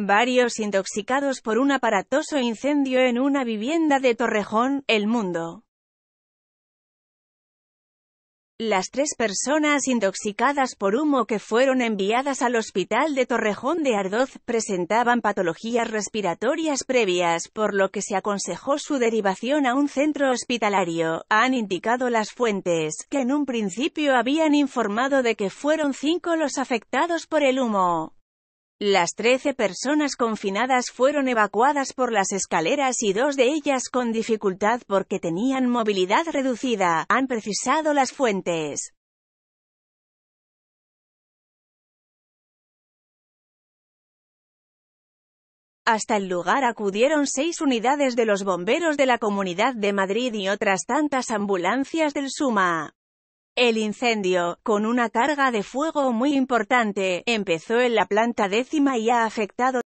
Varios intoxicados por un aparatoso incendio en una vivienda de Torrejón, El Mundo. Las tres personas intoxicadas por humo que fueron enviadas al hospital de Torrejón de Ardoz presentaban patologías respiratorias previas, por lo que se aconsejó su derivación a un centro hospitalario, han indicado las fuentes, que en un principio habían informado de que fueron cinco los afectados por el humo. Las 13 personas confinadas fueron evacuadas por las escaleras y dos de ellas con dificultad porque tenían movilidad reducida, han precisado las fuentes. Hasta el lugar acudieron seis unidades de los bomberos de la Comunidad de Madrid y otras tantas ambulancias del SUMA. El incendio, con una carga de fuego muy importante, empezó en la planta décima y ha afectado